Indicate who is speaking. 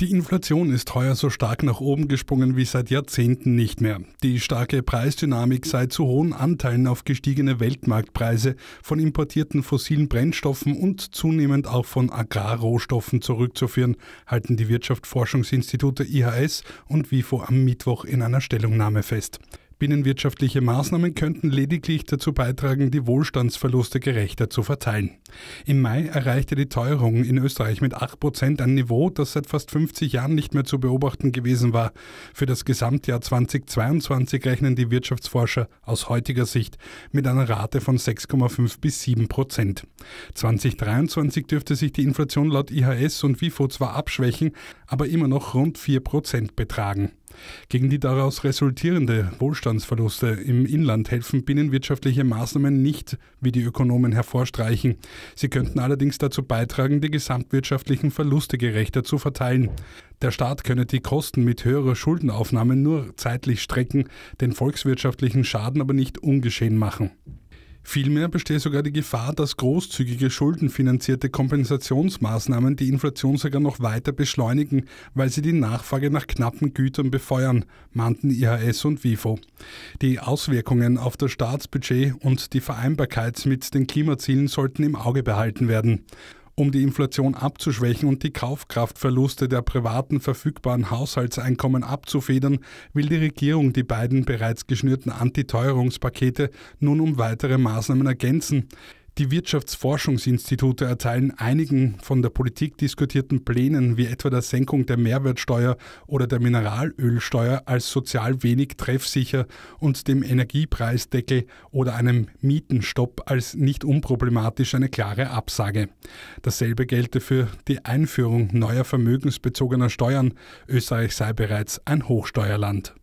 Speaker 1: Die Inflation ist heuer so stark nach oben gesprungen wie seit Jahrzehnten nicht mehr. Die starke Preisdynamik sei zu hohen Anteilen auf gestiegene Weltmarktpreise von importierten fossilen Brennstoffen und zunehmend auch von Agrarrohstoffen zurückzuführen, halten die Wirtschaftsforschungsinstitute IHS und WIFO am Mittwoch in einer Stellungnahme fest. Binnenwirtschaftliche Maßnahmen könnten lediglich dazu beitragen, die Wohlstandsverluste gerechter zu verteilen. Im Mai erreichte die Teuerung in Österreich mit 8% ein Niveau, das seit fast 50 Jahren nicht mehr zu beobachten gewesen war. Für das Gesamtjahr 2022 rechnen die Wirtschaftsforscher aus heutiger Sicht mit einer Rate von 6,5 bis 7%. 2023 dürfte sich die Inflation laut IHS und WIFO zwar abschwächen, aber immer noch rund 4% betragen. Gegen die daraus resultierende Wohlstandsverluste im Inland helfen binnenwirtschaftliche Maßnahmen nicht, wie die Ökonomen hervorstreichen. Sie könnten allerdings dazu beitragen, die gesamtwirtschaftlichen Verluste gerechter zu verteilen. Der Staat könne die Kosten mit höherer Schuldenaufnahme nur zeitlich strecken, den volkswirtschaftlichen Schaden aber nicht ungeschehen machen. Vielmehr bestehe sogar die Gefahr, dass großzügige schuldenfinanzierte Kompensationsmaßnahmen die Inflation sogar noch weiter beschleunigen, weil sie die Nachfrage nach knappen Gütern befeuern, mahnten IHS und WIFO. Die Auswirkungen auf das Staatsbudget und die Vereinbarkeit mit den Klimazielen sollten im Auge behalten werden um die Inflation abzuschwächen und die Kaufkraftverluste der privaten verfügbaren Haushaltseinkommen abzufedern, will die Regierung die beiden bereits geschnürten Antiteuerungspakete nun um weitere Maßnahmen ergänzen. Die Wirtschaftsforschungsinstitute erteilen einigen von der Politik diskutierten Plänen, wie etwa der Senkung der Mehrwertsteuer oder der Mineralölsteuer, als sozial wenig treffsicher und dem Energiepreisdeckel oder einem Mietenstopp als nicht unproblematisch eine klare Absage. Dasselbe gelte für die Einführung neuer vermögensbezogener Steuern. Österreich sei bereits ein Hochsteuerland.